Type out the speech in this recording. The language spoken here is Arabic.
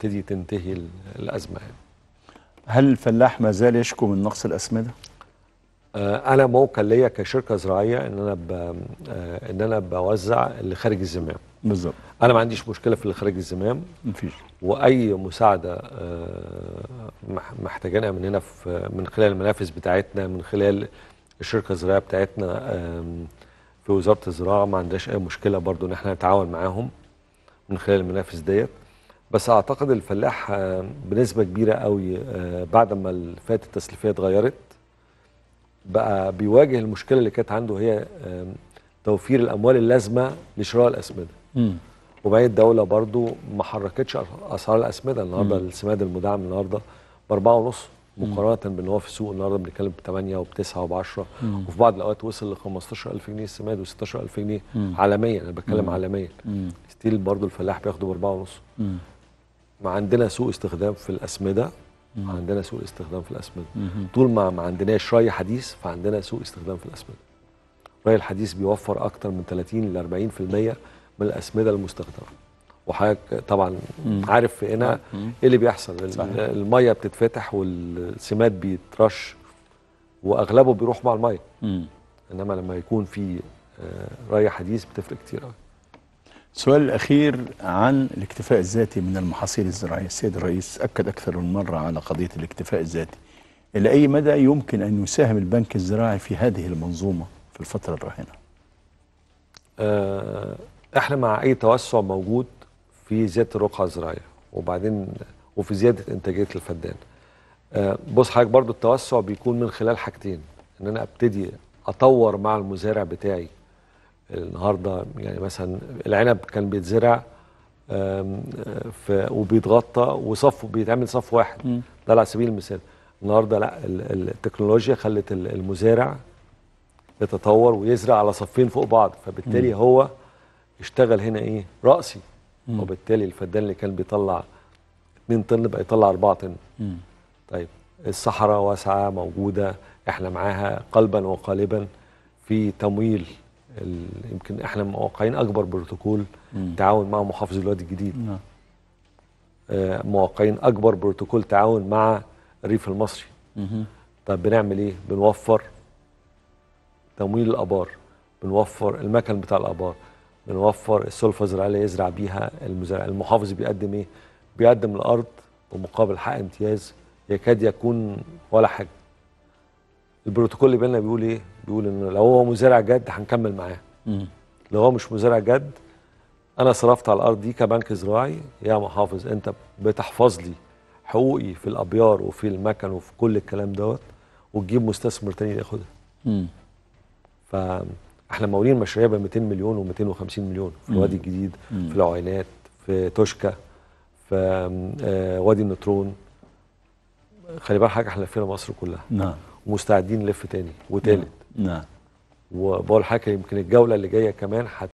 تبتدي تنتهي الازمه يعني. هل الفلاح ما زال يشكو من نقص الاسمده؟ آه، انا موقع ليا كشركه زراعيه ان انا ب... آه، ان انا بوزع اللي خارج الزمام بالظبط انا ما عنديش مشكله في اللي خارج الزمام مفيش واي مساعده آه، محتاجينها من هنا في من خلال المنافس بتاعتنا من خلال الشركه الزراعيه بتاعتنا في وزاره الزراعه ما عندهاش اي مشكله برضو ان احنا نتعاون معاهم من خلال المنافس ديت بس اعتقد الفلاح آه، بنسبه كبيره قوي آه، بعد ما فاتت التسليفيه اتغيرت بقى بيواجه المشكله اللي كانت عنده هي توفير الاموال اللازمه لشراء الاسمده وبقيه الدوله برضو ما حركتش اسعار الاسمده النهارده السماد المدعم النهارده ب 4.5 مقارنه بان هو في السوق النهارده بنتكلم ب 8 وب 9 وب 10 وفي بعض الاوقات وصل ل 15000 جنيه السماد و16000 جنيه عالميا انا بتكلم عالميا ستيل برضو الفلاح بياخده ب 4.5 ما عندنا سوء استخدام في الاسمده ما عندنا سوء استخدام في الاسمده طول ما ما عندناش ري حديث فعندنا سوء استخدام في الاسمده ري الحديث بيوفر اكتر من 30 ل 40% من الاسمده المستخدمه وحضرتك طبعا مم. عارف هنا ايه اللي بيحصل الميه بتتفتح والسماد بيترش واغلبه بيروح مع الميه انما لما يكون في آه، ري حديث بتفرق كتير قوي السؤال الأخير عن الاكتفاء الذاتي من المحاصيل الزراعية السيد الرئيس أكد أكثر من مرة على قضية الاكتفاء الذاتي إلى أي مدى يمكن أن يساهم البنك الزراعي في هذه المنظومة في الفترة الراهنة آه، احنا مع أي توسع موجود في زيادة الرقعة الزراعية وبعدين وفي زيادة إنتاجية الفدان آه، بص حضرتك برضو التوسع بيكون من خلال حاجتين إن أنا أبتدي أطور مع المزارع بتاعي النهارده يعني مثلا العنب كان بيتزرع وبيتغطى وصف بيتعمل صف واحد ده على سبيل المثال النهارده لا التكنولوجيا خلت المزارع يتطور ويزرع على صفين فوق بعض فبالتالي م. هو اشتغل هنا ايه راسي م. وبالتالي الفدان اللي كان بيطلع 2 طن بقى يطلع 4 طن طيب الصحراء واسعه موجوده احنا معاها قلبا وقالبا في تمويل يمكن احنا موقعين اكبر بروتوكول مم. تعاون مع محافظ الوادي الجديد نعم. آه موقعين اكبر بروتوكول تعاون مع الريف المصري مم. طب بنعمل ايه بنوفر تمويل الابار بنوفر المكن بتاع الابار بنوفر السلفه الزراعيه يزرع بيها المزارع المحافظ بيقدم ايه بيقدم الارض ومقابل حق امتياز يكاد يكون ولا حاجه البروتوكول اللي بيننا بيقول ايه؟ بيقول ان لو هو مزارع جد هنكمل معاه. امم لو هو مش مزارع جد انا صرفت على الارض دي كبنك زراعي يا محافظ انت بتحفظ لي حقوقي في الابيار وفي المكن وفي كل الكلام دوت وتجيب مستثمر تاني ياخدها. امم فاحنا مولين مشاريع ب 200 مليون و250 مليون في الوادي الجديد مم. في العوينات في توشكا في آه، وادي النطرون خلي بالك حاجه احنا لفينا مصر كلها. نعم. ومستعدين نلف تاني وتالت نعم, نعم. وبقول حاجه يمكن الجوله اللي جايه كمان